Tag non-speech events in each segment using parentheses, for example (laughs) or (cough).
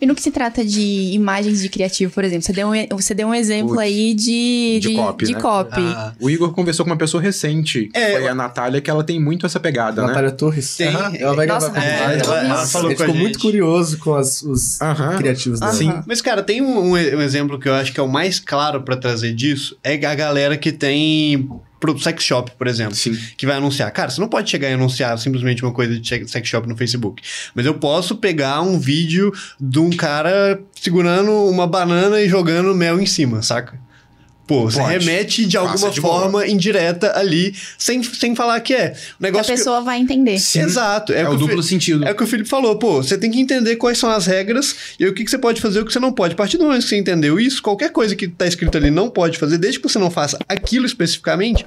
E no que se trata de imagens de criativo, por exemplo? Você deu um, você deu um exemplo Putz, aí de. De, de copy. De né? copy. Ah. O Igor conversou com uma pessoa recente, é, foi a Natália, que ela tem muito essa pegada, Natália né? Natália Torres. Tem. Uhum. Ela vai Nossa, gravar é, com ela, ela falou Ele ficou gente. muito curioso com as, os uhum. criativos dela. Sim. Mas, cara, tem um, um exemplo que eu acho que é o mais claro para trazer disso: é a galera que tem pro sex shop, por exemplo, Sim. que vai anunciar. Cara, você não pode chegar e anunciar simplesmente uma coisa de sex shop no Facebook. Mas eu posso pegar um vídeo de um cara segurando uma banana e jogando mel em cima, saca? Pô, você remete de alguma de forma boa. indireta ali, sem, sem falar que é. O negócio a pessoa vai entender. Sim. Exato. É, é o, o duplo Fi... sentido. É o que o Felipe falou. Pô, você tem que entender quais são as regras e o que, que você pode fazer e o que você não pode. A partir do momento que você entendeu isso, qualquer coisa que tá escrito ali não pode fazer, desde que você não faça aquilo especificamente,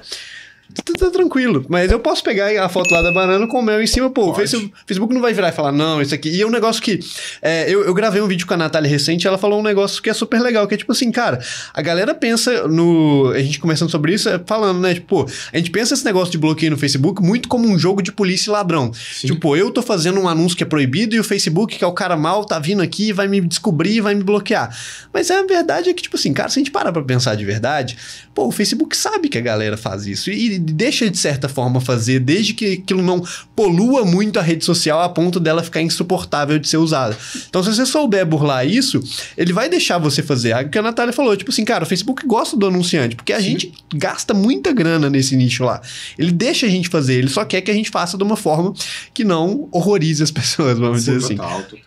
Tá, tá, tá, tranquilo. Mas eu posso pegar a foto lá da banana com o mel em cima, pô. O Facebook não vai virar e falar, não, isso aqui. E é um negócio que. É, eu, eu, gravei um vídeo com a Natália recente ela falou um negócio que é super legal, que é tipo assim, cara, a galera pensa no. A gente conversando sobre isso, é, falando, né? Tipo, pô, a gente pensa esse negócio de bloqueio no Facebook muito como um jogo de polícia e ladrão. Sim. Tipo, eu tô fazendo um anúncio que é proibido e o Facebook, que é o cara mal, tá vindo aqui, vai me descobrir, vai me bloquear. Mas a verdade é que, tipo assim, cara, se a gente parar pra pensar de verdade, pô, o Facebook sabe que a galera faz isso. E, deixa de certa forma fazer, desde que aquilo não polua muito a rede social a ponto dela ficar insuportável de ser usada. Então, se você souber burlar isso, ele vai deixar você fazer. É o que a Natália falou, tipo assim, cara, o Facebook gosta do anunciante, porque a Sim. gente gasta muita grana nesse nicho lá. Ele deixa a gente fazer, ele só quer que a gente faça de uma forma que não horrorize as (laughs) pessoas, vamos Sim, dizer total, assim. Total.